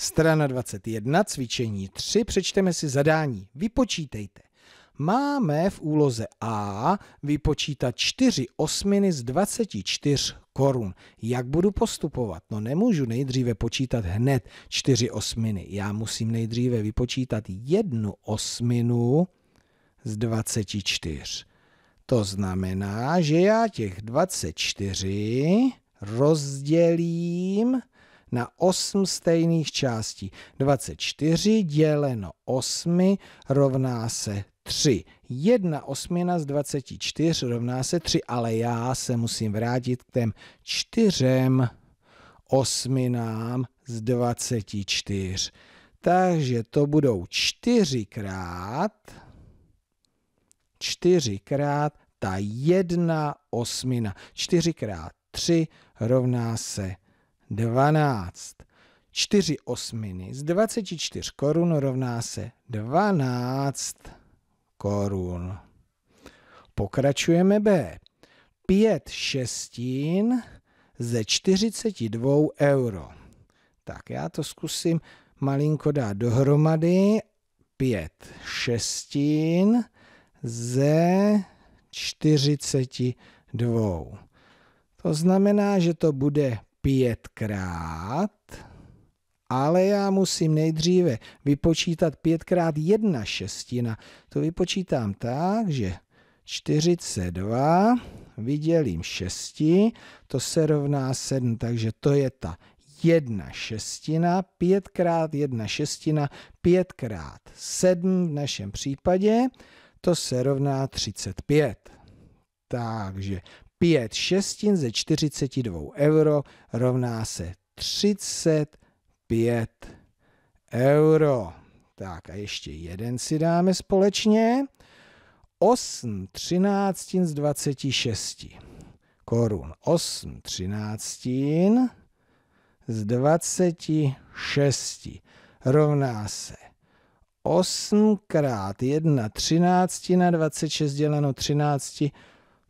Strana 21, cvičení 3, přečteme si zadání. Vypočítejte. Máme v úloze A vypočítat 4 osminy z 24 korun. Jak budu postupovat? No nemůžu nejdříve počítat hned 4 osminy. Já musím nejdříve vypočítat 1 osminu z 24. To znamená, že já těch 24 rozdělím na 8 stejných částí. 24 děleno 8 rovná se 3. 1 osmina z 24 rovná se 3, ale já se musím vrátit k těm čtyřem osminám z 24. Takže to budou 4 krát 4 krát ta jedna osmina. 4 krát 3 rovná se 3. 12. 4 osminy z 24 korun rovná se 12 korun. Pokračujeme B. 5 šestin ze 42 euro. Tak já to zkusím malinko dát dohromady. 5 šestin ze 42. To znamená, že to bude pětkrát, ale já musím nejdříve vypočítat pětkrát jedna šestina. To vypočítám tak, že 42 vydělím 6, to se rovná 7, takže to je ta jedna šestina, pětkrát jedna šestina, pětkrát sedm v našem případě, to se rovná 35. Takže 5 šestin ze 42 euro rovná se 35 euro. Tak a ještě jeden si dáme společně. 8 třináctin z 26 korun. 8 třináctin z 26 rovná se 8 krát 1 13 na 26 děleno 13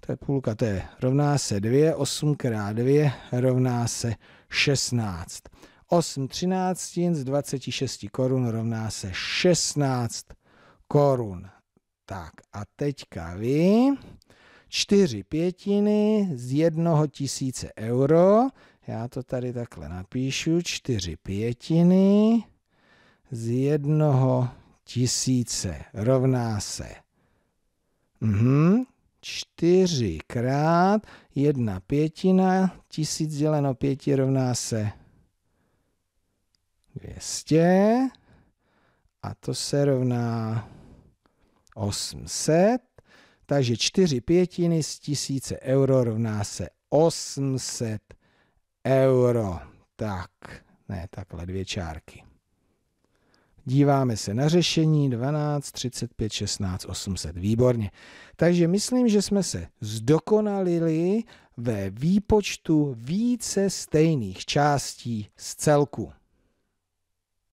to je půlka, to je rovná se 2, 8 x 2 rovná se 16. 8 13 z 26 korun rovná se 16 korun. Tak a teďka vy, 4 pětiny z 1 tisíce euro, já to tady takhle napíšu, 4 pětiny z 1 tisíce rovná se. Mhm. 4 krát 1 pětina, 1000 děleno 5 rovná se 200 a to se rovná 800, takže 4 pětiny z 1000 euro rovná se 800 euro. Tak, ne, takhle dvě čárky. Díváme se na řešení 12, 35, 16, 800. Výborně. Takže myslím, že jsme se zdokonalili ve výpočtu více stejných částí z celku.